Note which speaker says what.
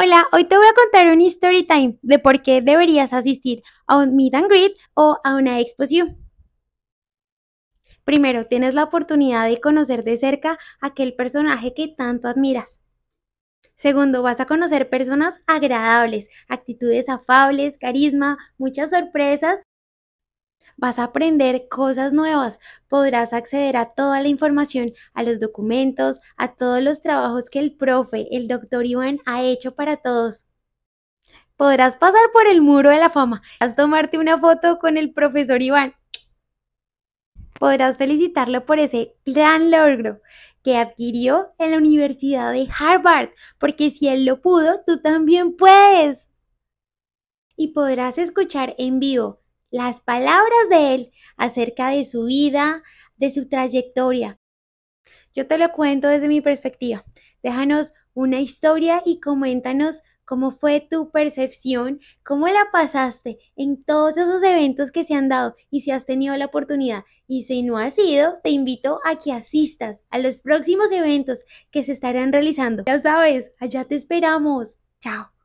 Speaker 1: Hola, hoy te voy a contar un story time de por qué deberías asistir a un meet and greet o a una exposición. Primero, tienes la oportunidad de conocer de cerca aquel personaje que tanto admiras. Segundo, vas a conocer personas agradables, actitudes afables, carisma, muchas sorpresas vas a aprender cosas nuevas, podrás acceder a toda la información, a los documentos, a todos los trabajos que el profe, el doctor Iván, ha hecho para todos. Podrás pasar por el muro de la fama, podrás tomarte una foto con el profesor Iván. Podrás felicitarlo por ese gran logro que adquirió en la Universidad de Harvard, porque si él lo pudo, tú también puedes. Y podrás escuchar en vivo las palabras de él acerca de su vida, de su trayectoria. Yo te lo cuento desde mi perspectiva. Déjanos una historia y coméntanos cómo fue tu percepción, cómo la pasaste en todos esos eventos que se han dado y si has tenido la oportunidad. Y si no has ido, te invito a que asistas a los próximos eventos que se estarán realizando. Ya sabes, allá te esperamos. Chao.